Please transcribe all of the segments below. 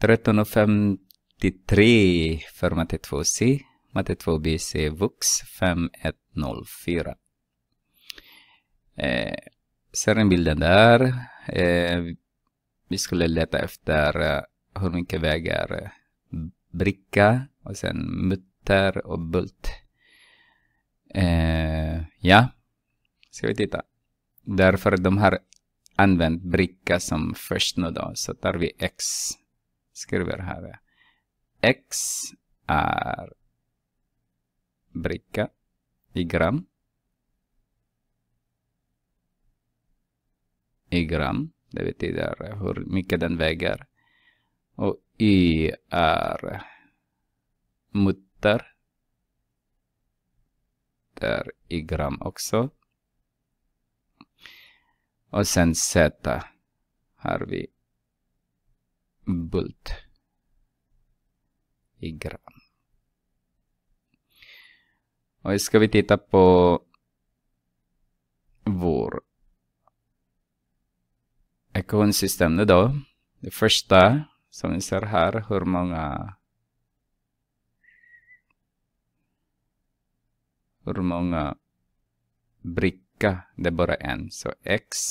1353 för matte 2C, matte 2BC Vux 5104. Eh, ser ni bilden där? Eh, vi skulle leta efter eh, hur mycket vägar eh, bricka och sen mutter och bult. Eh, ja, ska vi titta. Därför de har använt bricka som först nu då, så tar vi x skriver här. X är bricka i gram. I gram, det betyder hur mycket den väger. Och Y är mutter. Där i gram också. Och sen Z har vi Bult i gran. Och ska vi titta på vår ekonsystem då. Det första som ni ser här, hur många hur många bricka, det är bara en. Så x,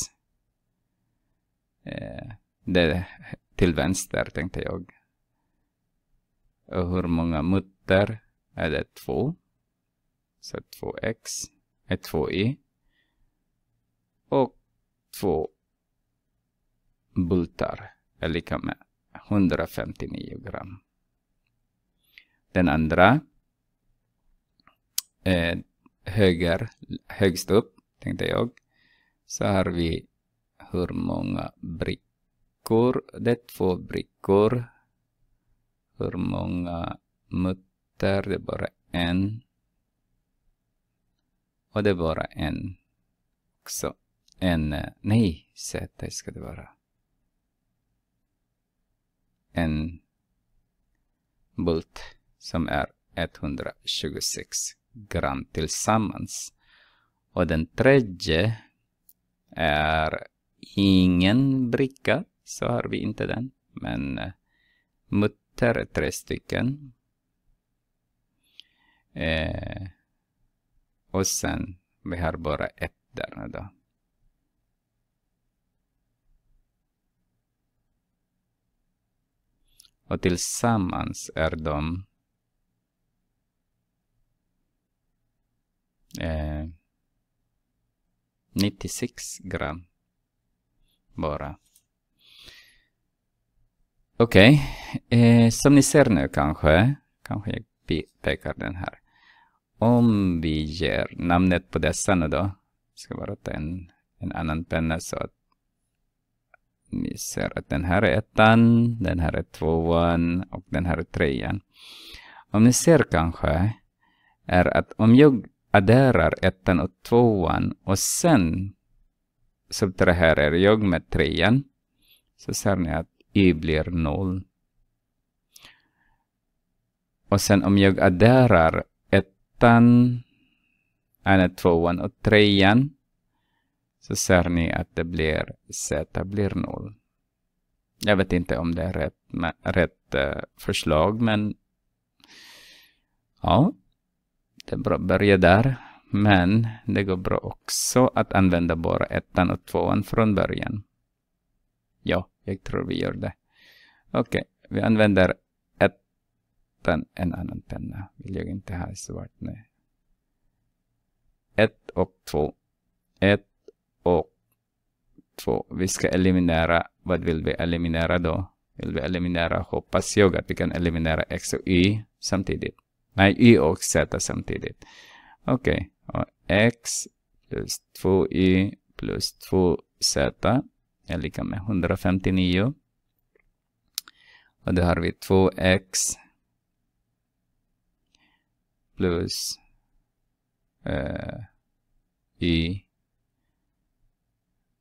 eh, det till vänster, tänkte jag. Och hur många mutter är det? Två. Så 2x är 2y. Och två bultar är lika med 159 gram. Den andra höger, högst upp, tänkte jag. Så har vi hur många brickor brickor. Det är två brickor. Hur många mutter? Det är bara en. Och det är bara en. Så, en, eh, nej, Z ska det vara. En bult som är 126 gram tillsammans. Och den tredje är ingen bricka så har vi inte den. Men eh, mutter tre stycken. Eh, och sen, vi har bara ett där då. Och tillsammans är de eh, 96 gram bara. Okej, okay. eh, som ni ser nu kanske, kanske jag pekar den här. Om vi ger namnet på dessa nu då, jag ska bara ta en, en annan penna så att ni ser att den här är ettan, den här är tvåan och den här är trean. Om ni ser kanske, är att om jag adderar ettan och tvåan och sen subtraherar jag med trean, så ser ni att y blir noll. Och sen om jag adderar ettan, ena tvåan och trean så ser ni att det blir z blir noll. Jag vet inte om det är rätt, rätt eh, förslag, men ja, det är bra att börja där. Men det går bra också att använda bara ettan och tvåan från början. Ja. Jag tror vi gör det. Okej, okay. vi använder ettan, en annan penna. Vill jag inte ha svart, nu. Ett och två. Ett och två. Vi ska eliminera, vad vill vi eliminera då? Vill vi eliminera, hoppas jag att vi kan eliminera X och Y samtidigt. Nej, Y och Z samtidigt. Okej, okay. X plus 2Y plus 2Z är lika med 159. Och då har vi 2x plus uh, y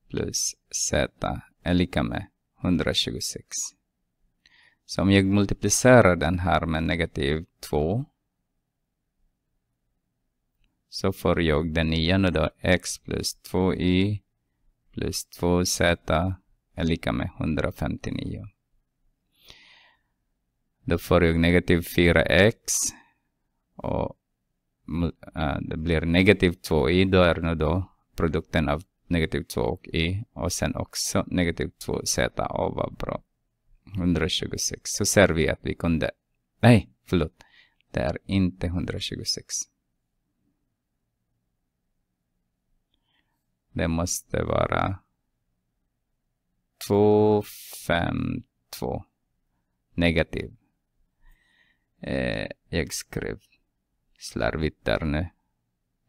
plus z är lika med 126. Så om jag multiplicerar den här med negativ 2 så får jag den igen och då x plus 2y plus 2z är lika med 159. Då får jag negativ 4x och äh, det blir negativ 2i, då är nu då produkten av negativ 2 och i och sen också negativ 2z och vad bra. 126. Så ser vi att vi kunde, nej förlåt, det är inte 126. Det måste vara 252 negativ. Eh, jag skrev slarvigt där nu.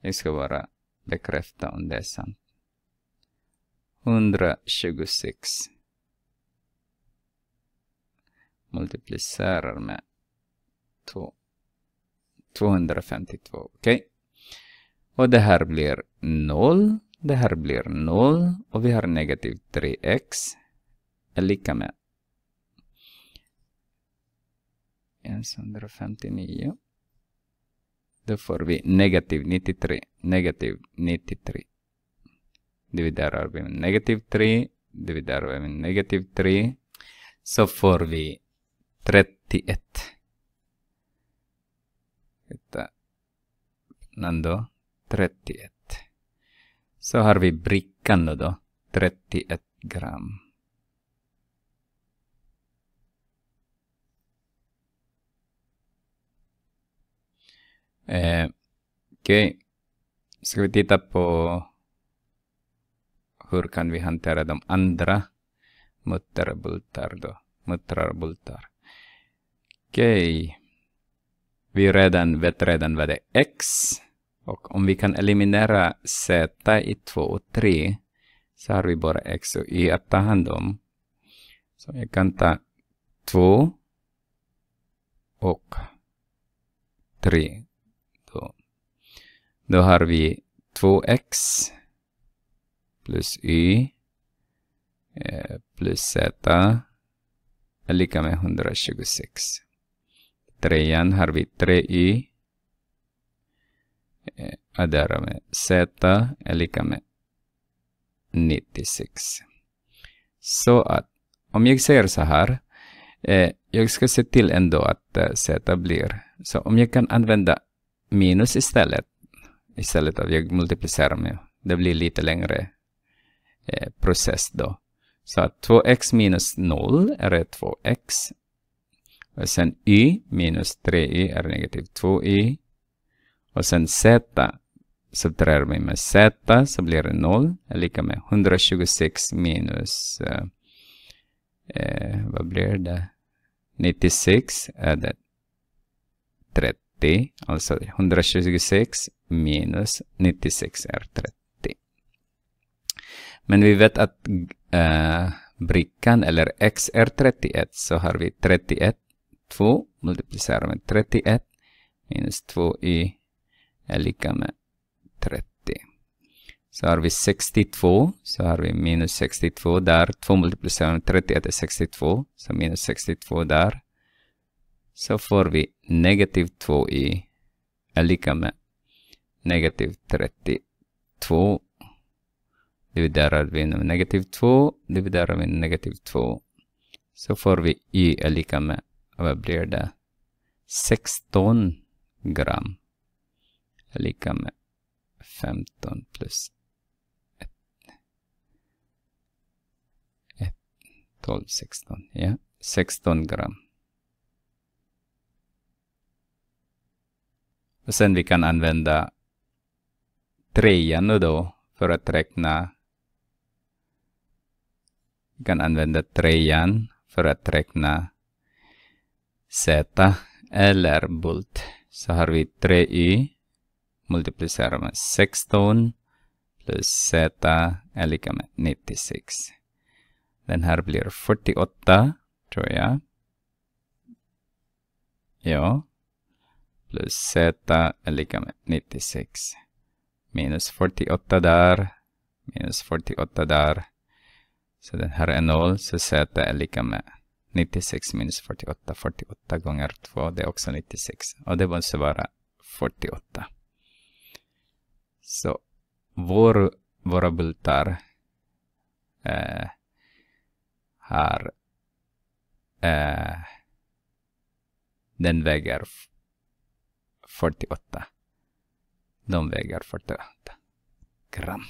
Jag ska bara bekräfta om det är sant. 126 multiplicerar med 2, 252. Okej. Okay. Och det här blir 0. Det här blir 0 och vi har negativ 3x är lika med 159. Då får vi negativ 93, negativ 93. Dividerar vi med negativ 3, dividerar vi med negativ 3. Så får vi 31. Titta. Nando, 31. Så har vi brickan nu då, 31 gram. Eh, Okej, okay. ska vi titta på hur kan vi hantera de andra muttarbultar då? Muttrarbultar. Okej. Okay. Vi redan vet redan vad det är x. Och om vi kan eliminera z i 2 och 3 så har vi bara x och y att ta hand om. Så jag kan ta 2 och 3. Då, då har vi 2x plus y eh, plus z är lika med 126. Trean har vi 3y addera eh, med z är lika med 96. Så att om jag säger så här, eh, jag ska se till ändå att eh, z blir, så om jag kan använda minus istället, istället av jag multiplicerar med, det blir lite längre eh, process då. Så att 2x minus 0 är 2x. Och sen y minus 3y är negativ 2y. Och sen z subtraherar vi med z så blir det 0. Är lika med 126 minus eh, eh, vad blir det? 96 är det 30. Alltså 126 minus 96 är 30. Men vi vet att eh, brickan eller x är 31 så har vi 31 2 multiplicerar med 31 minus 2 i är lika med 30. Så har vi 62, så har vi minus 62 där. 2 multiplicerat med 30 är 62, så minus 62 där. Så får vi negativ 2 i är lika med negativ 32 dividerar vi med negativ 2, dividerar vi med negativ 2. Så får vi y är lika med, vad blir det? 16 gram är lika med 15 plus 1. 1 12, 16. Ja, 16 gram. Och sen vi kan använda trean då för att räkna. Vi kan använda trean för att räkna Z eller Bult. Så har vi 3Y multiplicerar med 16 plus z är lika med 96. Den här blir 48, tror jag. Ja. Plus z är lika med 96. Minus 48 där, minus 48 där. Så den här är 0, så z är lika med 96 minus 48. 48 gånger 2, det är också 96. Och det måste vara 48 vår, våra bultar eh, har eh, den väger 48. De väger 48 gram.